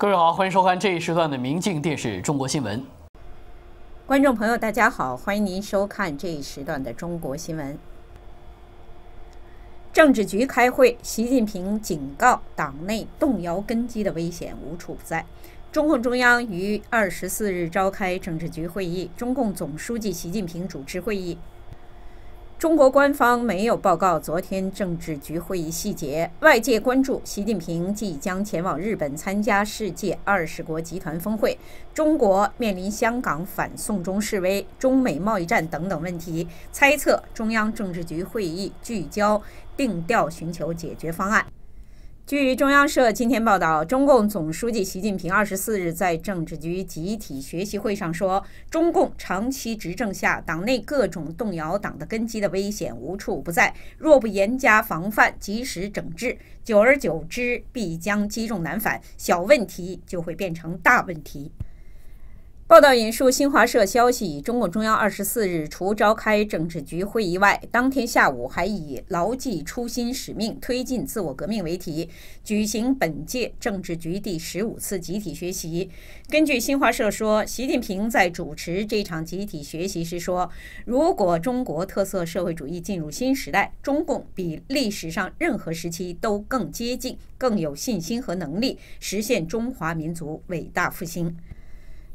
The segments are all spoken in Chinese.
各位好，欢迎收看这一时段的《明镜电视中国新闻》。观众朋友，大家好，欢迎您收看这一时段的中国新闻。政治局开会，习近平警告党内动摇根基的危险无处不在。中共中央于二十四日召开政治局会议，中共总书记习近平主持会议。中国官方没有报告昨天政治局会议细节，外界关注习近平即将前往日本参加世界二十国集团峰会，中国面临香港反送中示威、中美贸易战等等问题，猜测中央政治局会议聚焦定调，寻求解决方案。据中央社今天报道，中共总书记习近平二十四日在政治局集体学习会上说：“中共长期执政下，党内各种动摇党的根基的危险无处不在。若不严加防范，及时整治，久而久之，必将积重难返，小问题就会变成大问题。”报道引述新华社消息：中共中央二十四日除召开政治局会议外，当天下午还以“牢记初心使命，推进自我革命”为题，举行本届政治局第十五次集体学习。根据新华社说，习近平在主持这场集体学习时说：“如果中国特色社会主义进入新时代，中共比历史上任何时期都更接近、更有信心和能力实现中华民族伟大复兴。”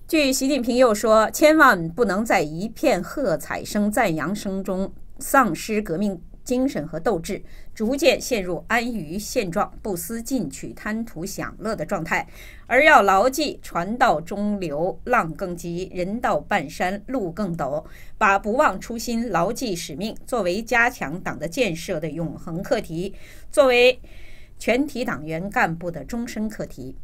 据习近平又说：“千万不能在一片喝彩声、赞扬声中丧失革命精神和斗志，逐渐陷入安于现状、不思进取、贪图享乐的状态，而要牢记‘船到中流浪更急，人到半山路更陡’，把不忘初心、牢记使命作为加强党的建设的永恒课题，作为全体党员干部的终身课题。”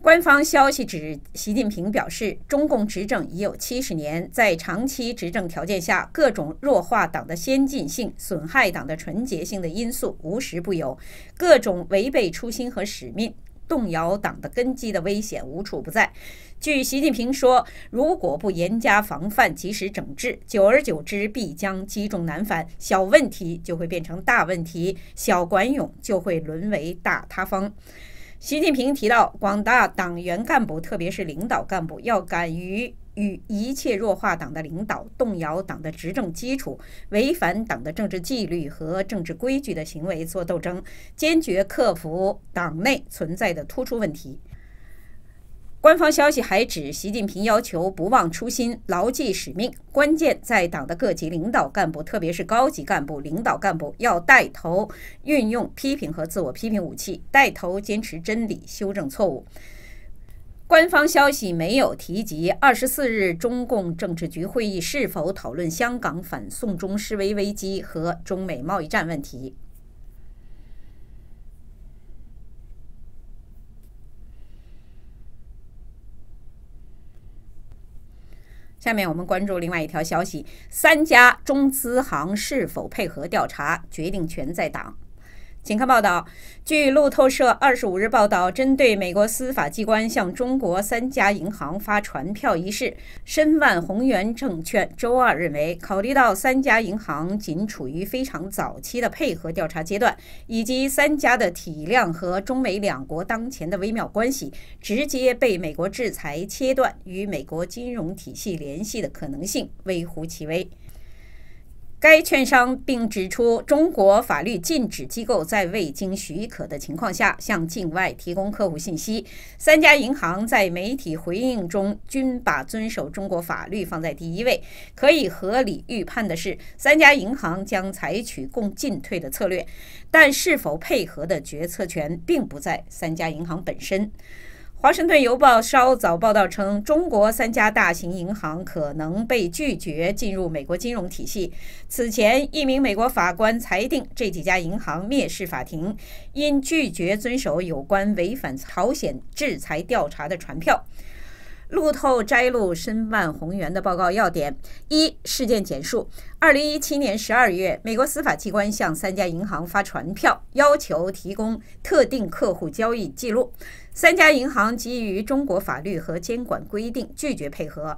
官方消息指，习近平表示，中共执政已有七十年，在长期执政条件下，各种弱化党的先进性、损害党的纯洁性的因素无时不有，各种违背初心和使命、动摇党的根基的危险无处不在。据习近平说，如果不严加防范、及时整治，久而久之必将积重难返，小问题就会变成大问题，小管涌就会沦为大塌方。习近平提到，广大党员干部，特别是领导干部，要敢于与一切弱化党的领导、动摇党的执政基础、违反党的政治纪律和政治规矩的行为作斗争，坚决克服党内存在的突出问题。官方消息还指，习近平要求不忘初心、牢记使命，关键在党的各级领导干部，特别是高级干部。领导干部要带头运用批评和自我批评武器，带头坚持真理、修正错误。官方消息没有提及二十四日中共政治局会议是否讨论香港反送中示威危机和中美贸易战问题。下面我们关注另外一条消息：三家中资行是否配合调查，决定权在党。请看报道。据路透社二十五日报道，针对美国司法机关向中国三家银行发传票一事，申万宏源证券周二认为，考虑到三家银行仅处于非常早期的配合调查阶段，以及三家的体量和中美两国当前的微妙关系，直接被美国制裁切断与美国金融体系联系的可能性微乎其微。该券商并指出，中国法律禁止机构在未经许可的情况下向境外提供客户信息。三家银行在媒体回应中均把遵守中国法律放在第一位。可以合理预判的是，三家银行将采取共进退的策略，但是否配合的决策权并不在三家银行本身。《华盛顿邮报》稍早报道称，中国三家大型银行可能被拒绝进入美国金融体系。此前，一名美国法官裁定这几家银行蔑视法庭，因拒绝遵守有关违反朝鲜制裁调查的传票。路透摘录申万宏源的报告要点：一、事件简述。二零一七年十二月，美国司法机关向三家银行发传票，要求提供特定客户交易记录。三家银行基于中国法律和监管规定，拒绝配合。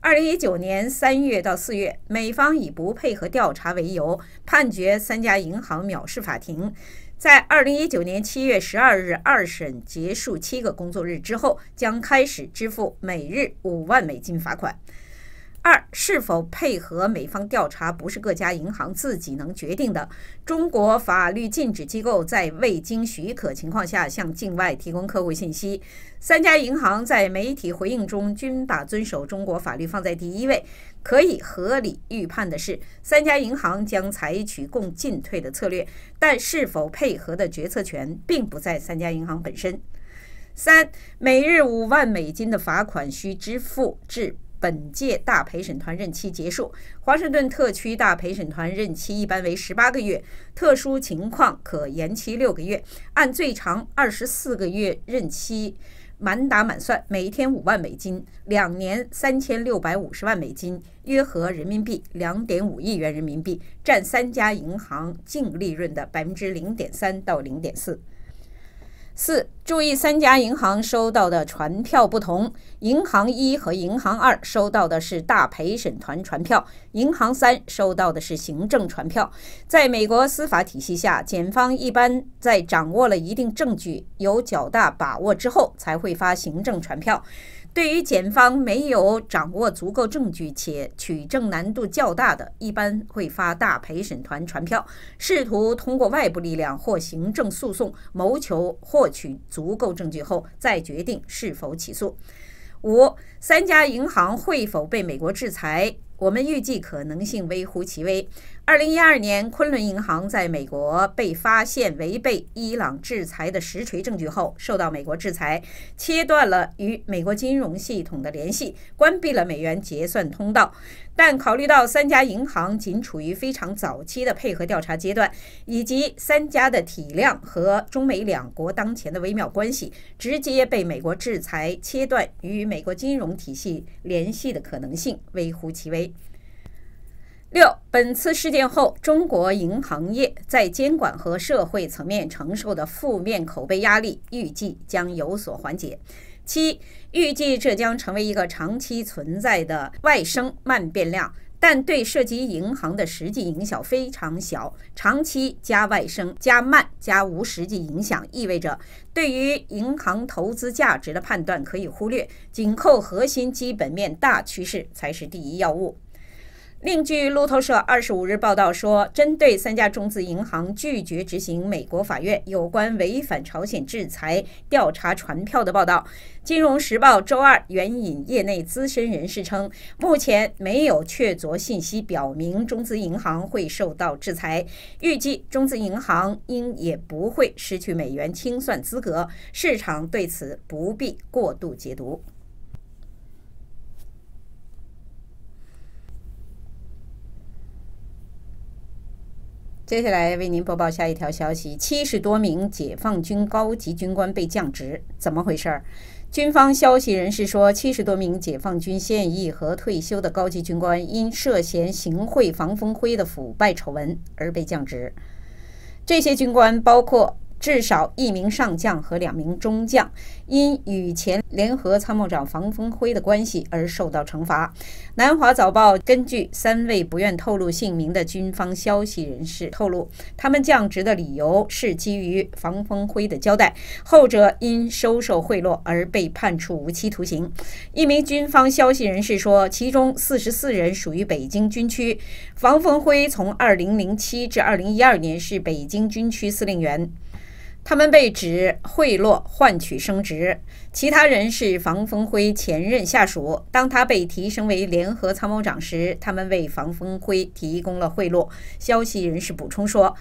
二零一九年三月到四月，美方以不配合调查为由，判决三家银行藐视法庭。在二零一九年七月十二日二审结束七个工作日之后，将开始支付每日五万美金罚款。二，是否配合美方调查不是各家银行自己能决定的。中国法律禁止机构在未经许可情况下向境外提供客户信息。三家银行在媒体回应中均把遵守中国法律放在第一位。可以合理预判的是，三家银行将采取共进退的策略，但是否配合的决策权并不在三家银行本身。三每日五万美金的罚款需支付至本届大陪审团任期结束。华盛顿特区大陪审团任期一般为十八个月，特殊情况可延期六个月，按最长二十四个月任期。满打满算，每天五万美金，两年三千六百五十万美金，约合人民币两点五亿元人民币，占三家银行净利润的百分之零点三到零点四。四注意，三家银行收到的传票不同。银行一和银行二收到的是大陪审团传票，银行三收到的是行政传票。在美国司法体系下，检方一般在掌握了一定证据、有较大把握之后，才会发行政传票。对于检方没有掌握足够证据且取证难度较大的，一般会发大陪审团传票，试图通过外部力量或行政诉讼谋求获取足够证据后再决定是否起诉。五。三家银行会否被美国制裁？我们预计可能性微乎其微。二零一二年，昆仑银行在美国被发现违背伊朗制裁的实锤证据后，受到美国制裁，切断了与美国金融系统的联系，关闭了美元结算通道。但考虑到三家银行仅处于非常早期的配合调查阶段，以及三家的体量和中美两国当前的微妙关系，直接被美国制裁切断与美国金融。体系联系的可能性微乎其微。六，本次事件后，中国银行业在监管和社会层面承受的负面口碑压力，预计将有所缓解。七，预计这将成为一个长期存在的外生慢变量。但对涉及银行的实际影响非常小，长期加外生加慢加无实际影响，意味着对于银行投资价值的判断可以忽略，紧扣核心基本面大趋势才是第一要务。另据路透社二十五日报道说，针对三家中资银行拒绝执行美国法院有关违反朝鲜制裁调查传票的报道，金融时报周二援引业内资深人士称，目前没有确凿信息表明中资银行会受到制裁，预计中资银行应也不会失去美元清算资格，市场对此不必过度解读。接下来为您播报下一条消息：七十多名解放军高级军官被降职，怎么回事儿？军方消息人士说，七十多名解放军现役和退休的高级军官因涉嫌行贿防风辉的腐败丑闻而被降职。这些军官包括。至少一名上将和两名中将因与前联合参谋长房峰辉的关系而受到惩罚。南华早报根据三位不愿透露姓名的军方消息人士透露，他们降职的理由是基于房峰辉的交代，后者因收受贿赂而被判处无期徒刑。一名军方消息人士说，其中四十四人属于北京军区。房峰辉从二零零七至二零一二年是北京军区司令员。他们被指贿赂换取升职，其他人是房峰辉前任下属。当他被提升为联合参谋长时，他们为房峰辉提供了贿赂。消息人士补充说，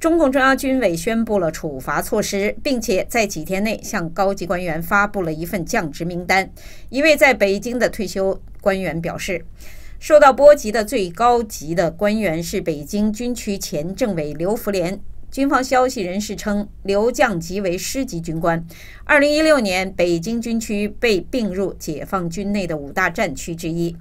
中共中央军委宣布了处罚措施，并且在几天内向高级官员发布了一份降职名单。一位在北京的退休官员表示，受到波及的最高级的官员是北京军区前政委刘福连。军方消息人士称，刘将级为师级军官。二零一六年，北京军区被并入解放军内的五大战区之一。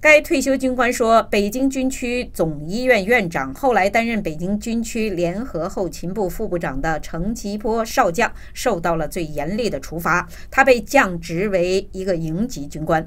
该退休军官说，北京军区总医院院长后来担任北京军区联合后勤部副部长的程其波少将受到了最严厉的处罚，他被降职为一个营级军官。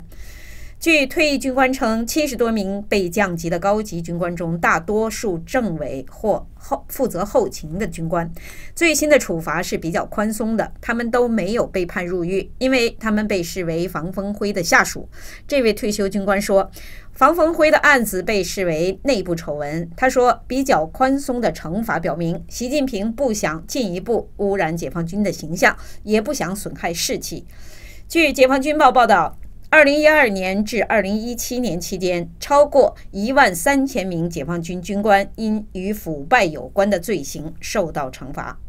据退役军官称，七十多名被降级的高级军官中，大多数政委或后负责后勤的军官，最新的处罚是比较宽松的，他们都没有被判入狱，因为他们被视为防风辉的下属。这位退休军官说，防风辉的案子被视为内部丑闻。他说，比较宽松的惩罚表明，习近平不想进一步污染解放军的形象，也不想损害士气。据《解放军报》报道。二零一二年至二零一七年期间，超过一万三千名解放军军官因与腐败有关的罪行受到惩罚。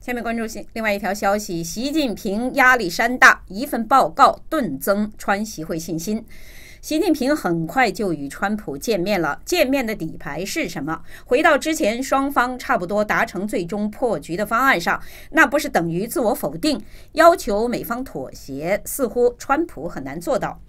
下面关注新另外一条消息：习近平压力山大，一份报告顿增川习会信心。习近平很快就与川普见面了。见面的底牌是什么？回到之前双方差不多达成最终破局的方案上，那不是等于自我否定，要求美方妥协，似乎川普很难做到。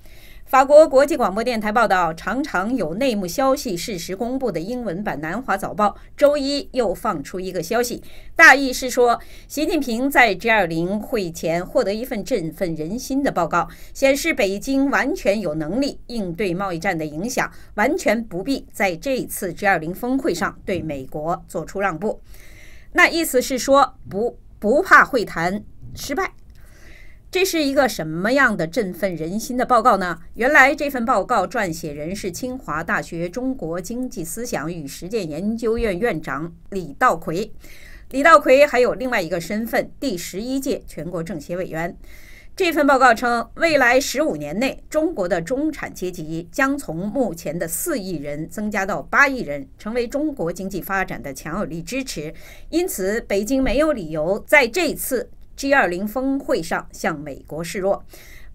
法国国际广播电台报道，常常有内幕消息、适时公布的英文版《南华早报》周一又放出一个消息，大意是说，习近平在 G20 会前获得一份振奋人心的报告，显示北京完全有能力应对贸易战的影响，完全不必在这次 G20 峰会上对美国做出让步。那意思是说，不不怕会谈失败。这是一个什么样的振奋人心的报告呢？原来这份报告撰写人是清华大学中国经济思想与实践研究院院长李道奎。李道奎还有另外一个身份，第十一届全国政协委员。这份报告称，未来十五年内，中国的中产阶级将从目前的四亿人增加到八亿人，成为中国经济发展的强有力支持。因此，北京没有理由在这次。G20 峰会上向美国示弱，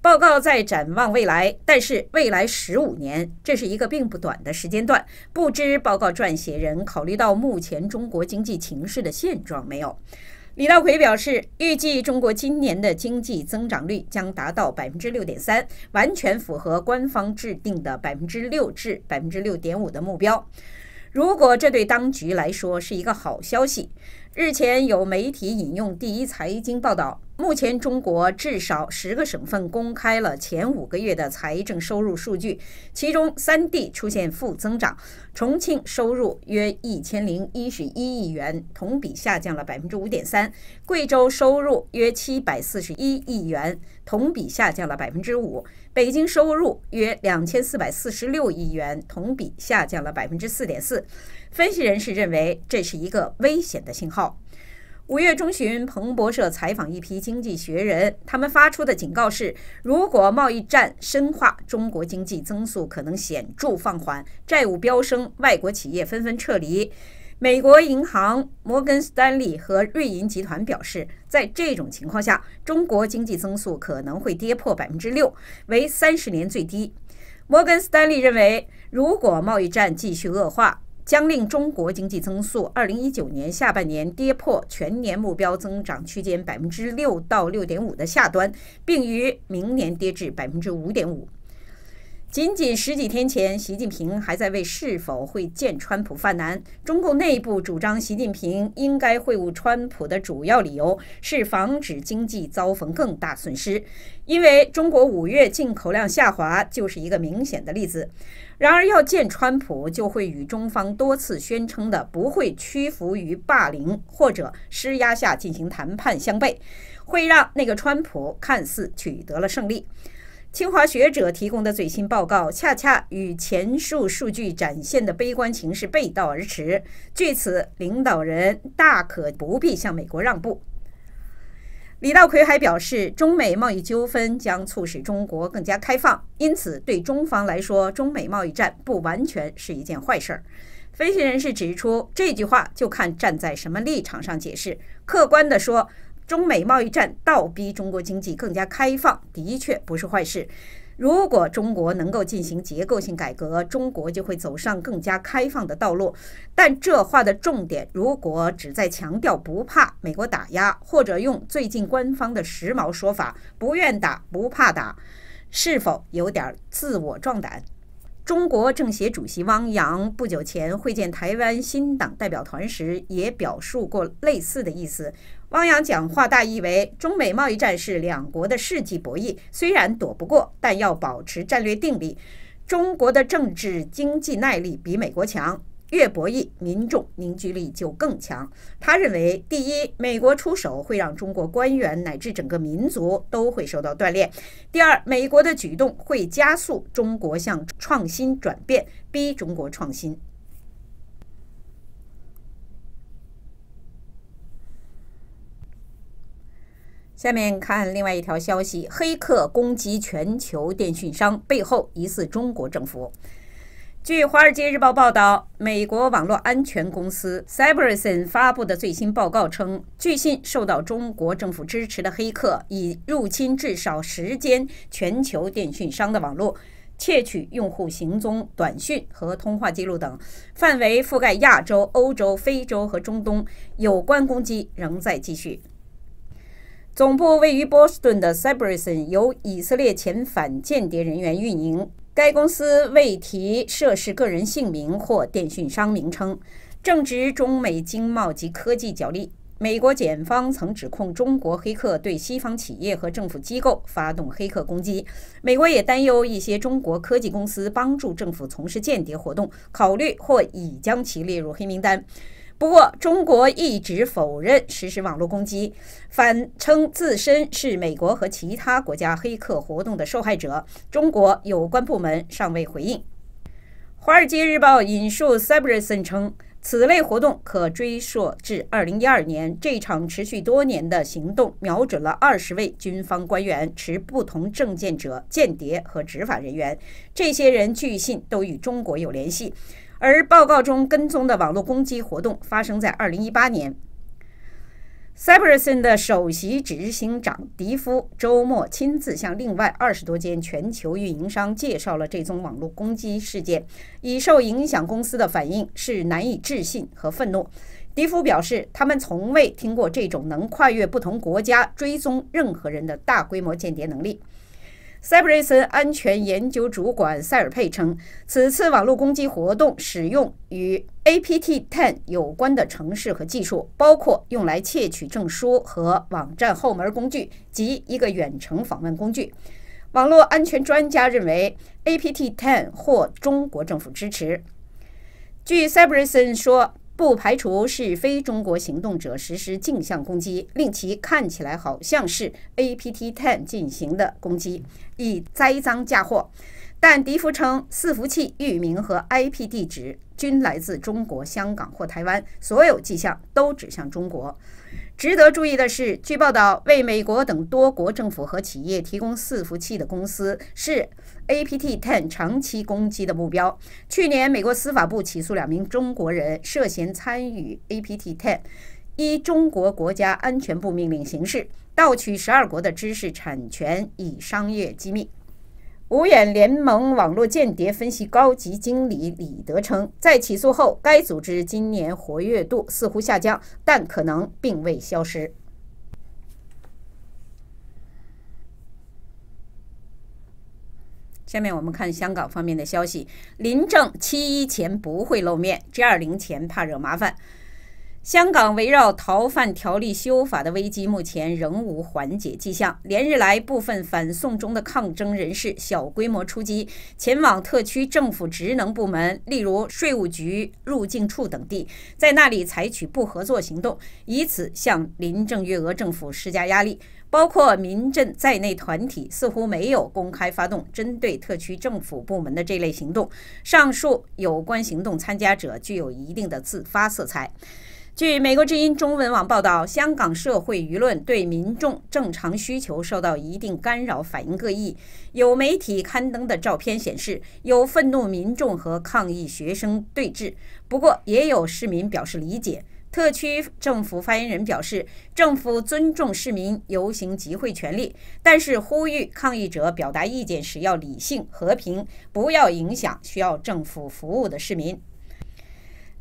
报告在展望未来，但是未来十五年，这是一个并不短的时间段。不知报告撰写人考虑到目前中国经济形势的现状没有？李稻葵表示，预计中国今年的经济增长率将达到百分之六点三，完全符合官方制定的百分之六至百分之六点五的目标。如果这对当局来说是一个好消息。日前有媒体引用第一财经报道，目前中国至少十个省份公开了前五个月的财政收入数据，其中三地出现负增长。重庆收入约一千零一十一亿元，同比下降了百分之五点三；贵州收入约七百四十一亿元，同比下降了百分之五；北京收入约两千四百四十六亿元，同比下降了百分之四点四。分析人士认为这是一个危险的信号。五月中旬，彭博社采访一批经济学人，他们发出的警告是：如果贸易战深化，中国经济增速可能显著放缓，债务飙升，外国企业纷纷撤离。美国银行、摩根士丹利和瑞银集团表示，在这种情况下，中国经济增速可能会跌破百分之六，为三十年最低。摩根士丹利认为，如果贸易战继续恶化，将令中国经济增速2019年下半年跌破全年目标增长区间6%到6.5%的下端，并于明年跌至5.5%。仅仅十几天前，习近平还在为是否会见川普犯难。中共内部主张习近平应该会晤川普的主要理由是防止经济遭逢更大损失，因为中国五月进口量下滑就是一个明显的例子。然而要见川普，就会与中方多次宣称的不会屈服于霸凌或者施压下进行谈判相悖，会让那个川普看似取得了胜利。清华学者提供的最新报告，恰恰与前述数据展现的悲观情势背道而驰。据此，领导人大可不必向美国让步。李道奎还表示，中美贸易纠纷将促使中国更加开放，因此对中方来说，中美贸易战不完全是一件坏事儿。分析人士指出，这句话就看站在什么立场上解释。客观的说。中美贸易战倒逼中国经济更加开放，的确不是坏事。如果中国能够进行结构性改革，中国就会走上更加开放的道路。但这话的重点，如果只在强调不怕美国打压，或者用最近官方的时髦说法“不愿打不怕打”，是否有点自我壮胆？中国政协主席汪洋不久前会见台湾新党代表团时，也表述过类似的意思。汪洋讲话大意为：中美贸易战是两国的世纪博弈，虽然躲不过，但要保持战略定力。中国的政治经济耐力比美国强，越博弈，民众凝聚力就更强。他认为，第一，美国出手会让中国官员乃至整个民族都会受到锻炼；第二，美国的举动会加速中国向创新转变，逼中国创新。下面看另外一条消息：黑客攻击全球电讯商背后疑似中国政府。据《华尔街日报》报道，美国网络安全公司 c y b e r s e 发布的最新报告称，据信受到中国政府支持的黑客已入侵至少十间全球电讯商的网络，窃取用户行踪、短讯和通话记录等，范围覆盖亚洲、欧洲、非洲和中东，有关攻击仍在继续。总部位于波士顿的 c y b e r s o n 由以色列前反间谍人员运营。该公司未提涉事个人姓名或电讯商名称。正值中美经贸及科技角力，美国检方曾指控中国黑客对西方企业和政府机构发动黑客攻击。美国也担忧一些中国科技公司帮助政府从事间谍活动，考虑或已将其列入黑名单。不过，中国一直否认实施网络攻击，反称自身是美国和其他国家黑客活动的受害者。中国有关部门尚未回应。《华尔街日报》引述塞布雷森称，此类活动可追溯至2012年，这场持续多年的行动瞄准了20位军方官员、持不同证件者、间谍和执法人员，这些人据信都与中国有联系。而报告中跟踪的网络攻击活动发生在2018年。c y b e r s o n 的首席执行长迪夫周末亲自向另外二十多间全球运营商介绍了这宗网络攻击事件。已受影响公司的反应是难以置信和愤怒。迪夫表示，他们从未听过这种能跨越不同国家追踪任何人的大规模间谍能力。c y b e r s i t 安全研究主管塞尔佩称，此次网络攻击活动使用与 APT Ten 有关的程式和技术，包括用来窃取证书和网站后门工具及一个远程访问工具。网络安全专家认为，APT Ten 获中国政府支持。据 c y b e r e i 说。不排除是非中国行动者实施镜像攻击，令其看起来好像是 APT10 进行的攻击，以栽赃嫁祸。但迪福称，伺服器域名和 IP 地址均来自中国香港或台湾，所有迹象都指向中国。值得注意的是，据报道，为美国等多国政府和企业提供伺服器的公司是。APT Ten 长期攻击的目标。去年，美国司法部起诉两名中国人，涉嫌参与 APT Ten，依中国国家安全部命令行事，盗取十二国的知识产权与商业机密。五眼联盟网络间谍分析高级经理李德称，在起诉后，该组织今年活跃度似乎下降，但可能并未消失。下面我们看香港方面的消息。林郑七一前不会露面，G 二零前怕惹麻烦。香港围绕逃犯条例修法的危机目前仍无缓解迹象。连日来，部分反送中的抗争人士小规模出击，前往特区政府职能部门，例如税务局、入境处等地，在那里采取不合作行动，以此向林郑月娥政府施加压力。包括民政在内团体似乎没有公开发动针对特区政府部门的这类行动。上述有关行动参加者具有一定的自发色彩。据美国之音中文网报道，香港社会舆论对民众正常需求受到一定干扰反应各异。有媒体刊登的照片显示，有愤怒民众和抗议学生对峙。不过，也有市民表示理解。特区政府发言人表示，政府尊重市民游行集会权利，但是呼吁抗议者表达意见时要理性和平，不要影响需要政府服务的市民。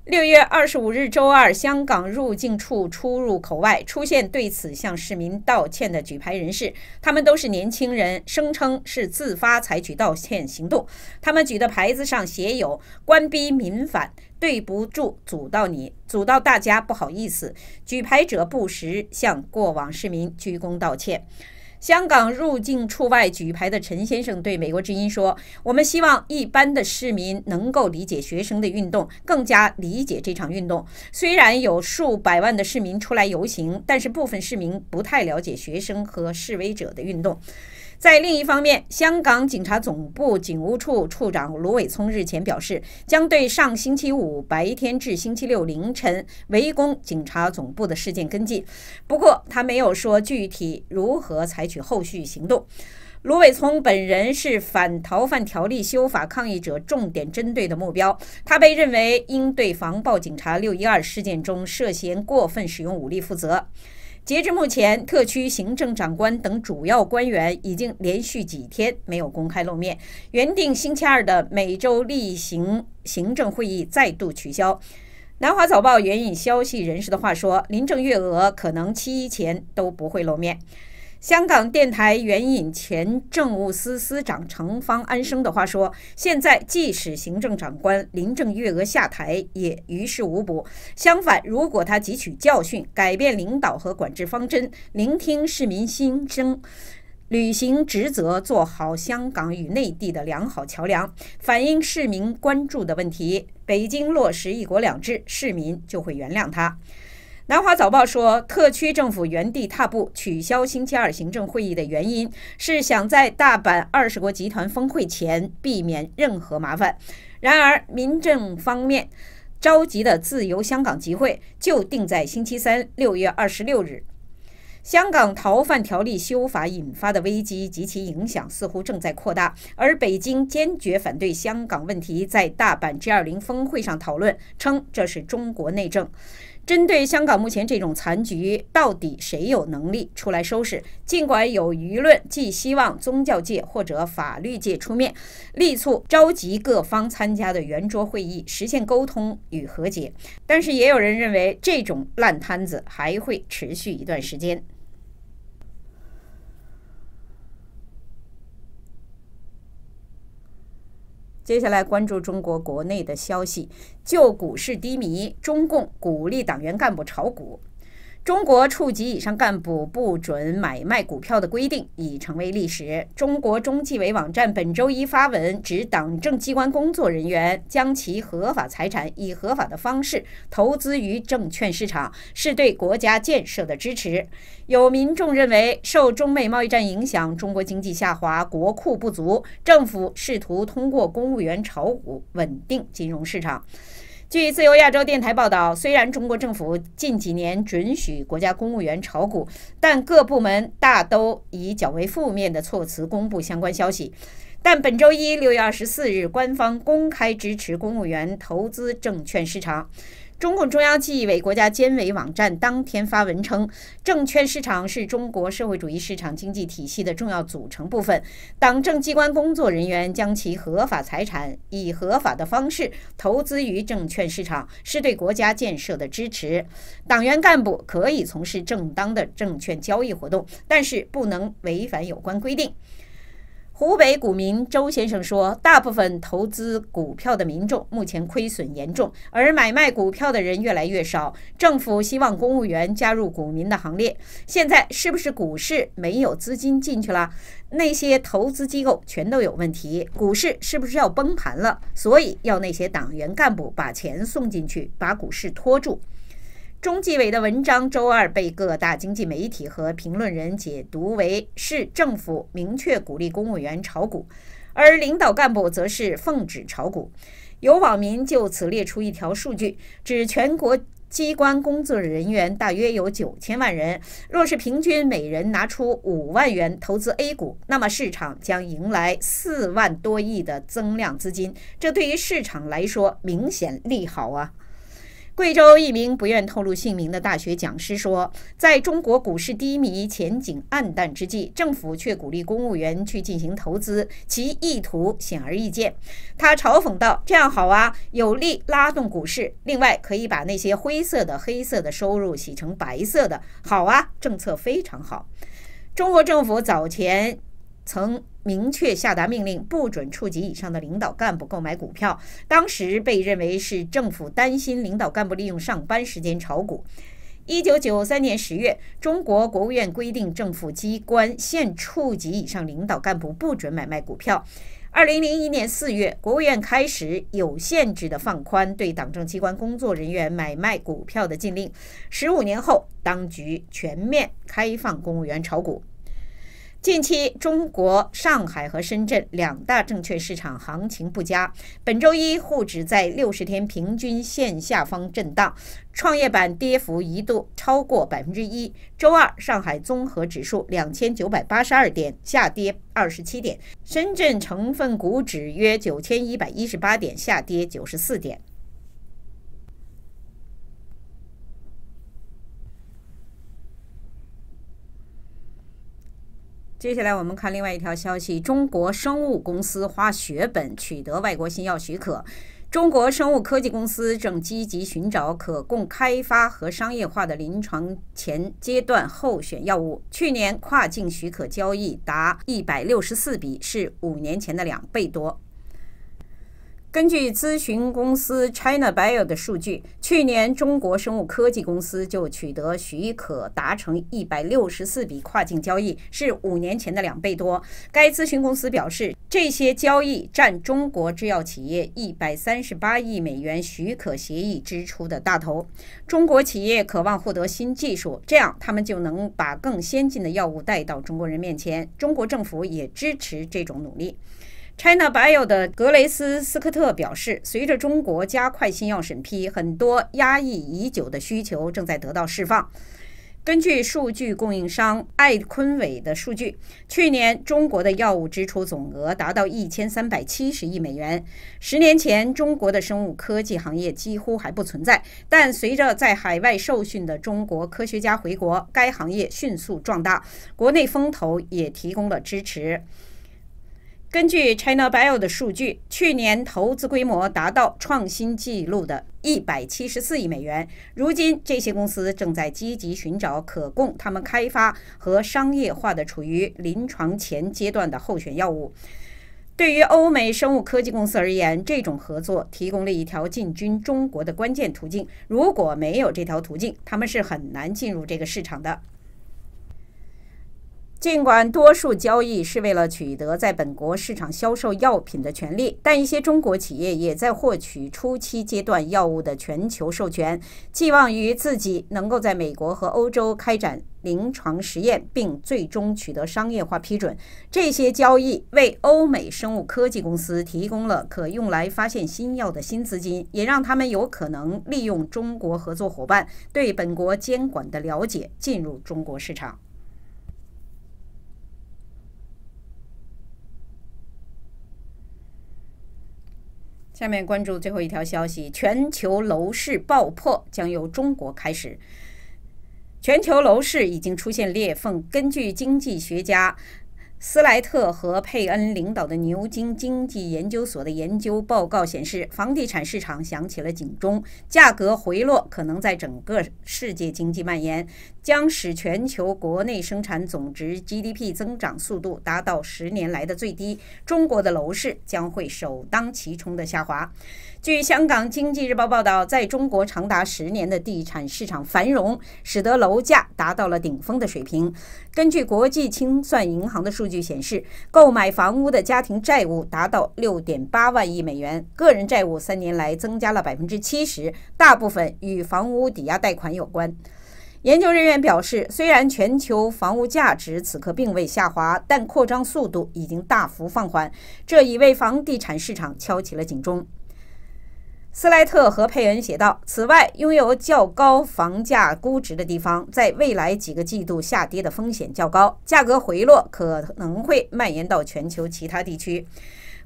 六月二十五日周二，香港入境处出入口外出现对此向市民道歉的举牌人士，他们都是年轻人，声称是自发采取道歉行动。他们举的牌子上写有“官逼民反”，对不住阻到你，阻到大家不好意思。举牌者不时向过往市民鞠躬道歉。香港入境处外举牌的陈先生对美国之音说：“我们希望一般的市民能够理解学生的运动，更加理解这场运动。虽然有数百万的市民出来游行，但是部分市民不太了解学生和示威者的运动。”在另一方面，香港警察总部警务处处长卢伟聪日前表示，将对上星期五白天至星期六凌晨围攻警察总部的事件跟进。不过，他没有说具体如何采取后续行动。卢伟聪本人是反逃犯条例修法抗议者重点针对的目标，他被认为应对防暴警察“六一二”事件中涉嫌过分使用武力负责。截至目前，特区行政长官等主要官员已经连续几天没有公开露面。原定星期二的每周例行行政会议再度取消。南华早报援引消息人士的话说，林郑月娥可能七一前都不会露面。香港电台援引前政务司司长程方安生的话说：“现在即使行政长官林郑月娥下台，也于事无补。相反，如果他汲取教训，改变领导和管制方针，聆听市民心声，履行职责，做好香港与内地的良好桥梁，反映市民关注的问题，北京落实‘一国两制’，市民就会原谅他。”南华早报说，特区政府原地踏步取消星期二行政会议的原因是想在大阪二十国集团峰会前避免任何麻烦。然而，民政方面召集的自由香港集会就定在星期三（六月二十六日）。香港逃犯条例修法引发的危机及其影响似乎正在扩大，而北京坚决反对香港问题在大阪 G 二零峰会上讨论，称这是中国内政。针对香港目前这种残局，到底谁有能力出来收拾？尽管有舆论寄希望宗教界或者法律界出面，力促召集各方参加的圆桌会议，实现沟通与和解，但是也有人认为这种烂摊子还会持续一段时间。接下来关注中国国内的消息，就股市低迷，中共鼓励党员干部炒股。中国处级以上干部不准买卖股票的规定已成为历史。中国中纪委网站本周一发文，指党政机关工作人员将其合法财产以合法的方式投资于证券市场，是对国家建设的支持。有民众认为，受中美贸易战影响，中国经济下滑，国库不足，政府试图通过公务员炒股稳定金融市场。据自由亚洲电台报道，虽然中国政府近几年准许国家公务员炒股，但各部门大都以较为负面的措辞公布相关消息。但本周一，六月二十四日，官方公开支持公务员投资证券市场。中共中央纪委国家监委网站当天发文称，证券市场是中国社会主义市场经济体系的重要组成部分。党政机关工作人员将其合法财产以合法的方式投资于证券市场，是对国家建设的支持。党员干部可以从事正当的证券交易活动，但是不能违反有关规定。湖北股民周先生说：“大部分投资股票的民众目前亏损严重，而买卖股票的人越来越少。政府希望公务员加入股民的行列。现在是不是股市没有资金进去了？那些投资机构全都有问题，股市是不是要崩盘了？所以要那些党员干部把钱送进去，把股市拖住。”中纪委的文章周二被各大经济媒体和评论人解读为，市政府明确鼓励公务员炒股，而领导干部则是奉旨炒股。有网民就此列出一条数据，指全国机关工作人员大约有九千万人，若是平均每人拿出五万元投资 A 股，那么市场将迎来四万多亿的增量资金，这对于市场来说明显利好啊。贵州一名不愿透露姓名的大学讲师说：“在中国股市低迷、前景暗淡之际，政府却鼓励公务员去进行投资，其意图显而易见。”他嘲讽道：“这样好啊，有力拉动股市，另外可以把那些灰色的、黑色的收入洗成白色的，好啊，政策非常好。”中国政府早前曾。明确下达命令，不准处级以上的领导干部购买股票。当时被认为是政府担心领导干部利用上班时间炒股。一九九三年十月，中国国务院规定，政府机关县处级以上领导干部不准买卖股票。二零零一年四月，国务院开始有限制的放宽对党政机关工作人员买卖股票的禁令。十五年后，当局全面开放公务员炒股。近期，中国上海和深圳两大证券市场行情不佳。本周一，沪指在六十天平均线下方震荡，创业板跌幅一度超过百分之一。周二，上海综合指数两千九百八十二点下跌二十七点，深圳成分股指约九千一百一十八点下跌九十四点。接下来我们看另外一条消息：中国生物公司花血本取得外国新药许可。中国生物科技公司正积极寻找可供开发和商业化的临床前阶段候选药物。去年跨境许可交易达164笔，是五年前的两倍多。根据咨询公司 China Bio 的数据，去年中国生物科技公司就取得许可达成一百六十四笔跨境交易，是五年前的两倍多。该咨询公司表示，这些交易占中国制药企业一百三十八亿美元许可协议支出的大头。中国企业渴望获得新技术，这样他们就能把更先进的药物带到中国人面前。中国政府也支持这种努力。China Bio 的格雷斯·斯科特表示，随着中国加快新药审批，很多压抑已久的需求正在得到释放。根据数据供应商艾昆伟的数据，去年中国的药物支出总额达到一千三百七十亿美元。十年前，中国的生物科技行业几乎还不存在，但随着在海外受训的中国科学家回国，该行业迅速壮大，国内风投也提供了支持。根据 China Bio 的数据，去年投资规模达到创新纪录的一百七十四亿美元。如今，这些公司正在积极寻找可供他们开发和商业化的处于临床前阶段的候选药物。对于欧美生物科技公司而言，这种合作提供了一条进军中国的关键途径。如果没有这条途径，他们是很难进入这个市场的。尽管多数交易是为了取得在本国市场销售药品的权利，但一些中国企业也在获取初期阶段药物的全球授权，寄望于自己能够在美国和欧洲开展临床实验，并最终取得商业化批准。这些交易为欧美生物科技公司提供了可用来发现新药的新资金，也让他们有可能利用中国合作伙伴对本国监管的了解进入中国市场。下面关注最后一条消息：全球楼市爆破将由中国开始。全球楼市已经出现裂缝。根据经济学家斯莱特和佩恩领导的牛津经济研究所的研究报告显示，房地产市场响起了警钟，价格回落可能在整个世界经济蔓延。将使全球国内生产总值 GDP 增长速度达到十年来的最低。中国的楼市将会首当其冲的下滑。据香港经济日报报道，在中国长达十年的地产市场繁荣，使得楼价达到了顶峰的水平。根据国际清算银行的数据显示，购买房屋的家庭债务达到六点八万亿美元，个人债务三年来增加了百分之七十，大部分与房屋抵押贷款有关。研究人员表示，虽然全球房屋价值此刻并未下滑，但扩张速度已经大幅放缓，这已为房地产市场敲起了警钟。斯莱特和佩恩写道：“此外，拥有较高房价估值的地方，在未来几个季度下跌的风险较高，价格回落可能会蔓延到全球其他地区。”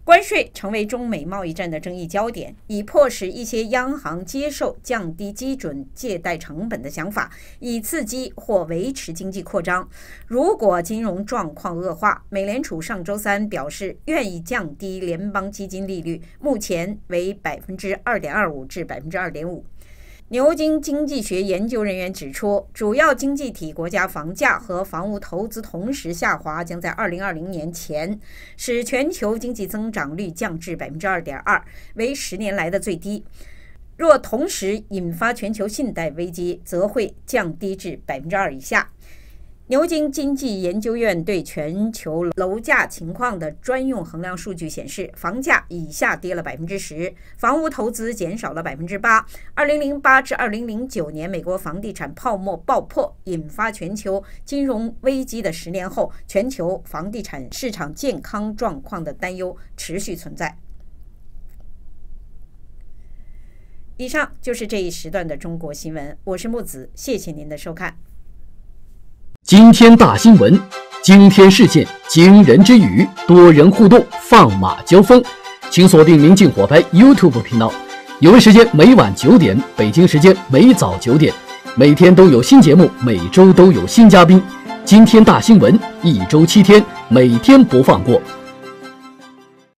关税成为中美贸易战的争议焦点，以迫使一些央行接受降低基准借贷成本的想法，以刺激或维持经济扩张。如果金融状况恶化，美联储上周三表示愿意降低联邦基金利率，目前为百分之二点二五至百分之二点五。牛津经济学研究人员指出，主要经济体国家房价和房屋投资同时下滑，将在二零二零年前使全球经济增长率降至百分之二点二，为十年来的最低。若同时引发全球信贷危机，则会降低至百分之二以下。牛津经济研究院对全球楼价情况的专用衡量数据显示，房价已下跌了百分之十，房屋投资减少了百分之八。二零零八至二零零九年，美国房地产泡沫爆破引发全球金融危机的十年后，全球房地产市场健康状况的担忧持续存在。以上就是这一时段的中国新闻，我是木子，谢谢您的收看。惊天大新闻，惊天事件，惊人之语，多人互动，放马交锋，请锁定《明镜火拍》YouTube 频道，有为时间每晚九点（北京时间每早九点），每天都有新节目，每周都有新嘉宾。惊天大新闻，一周七天，每天不放过。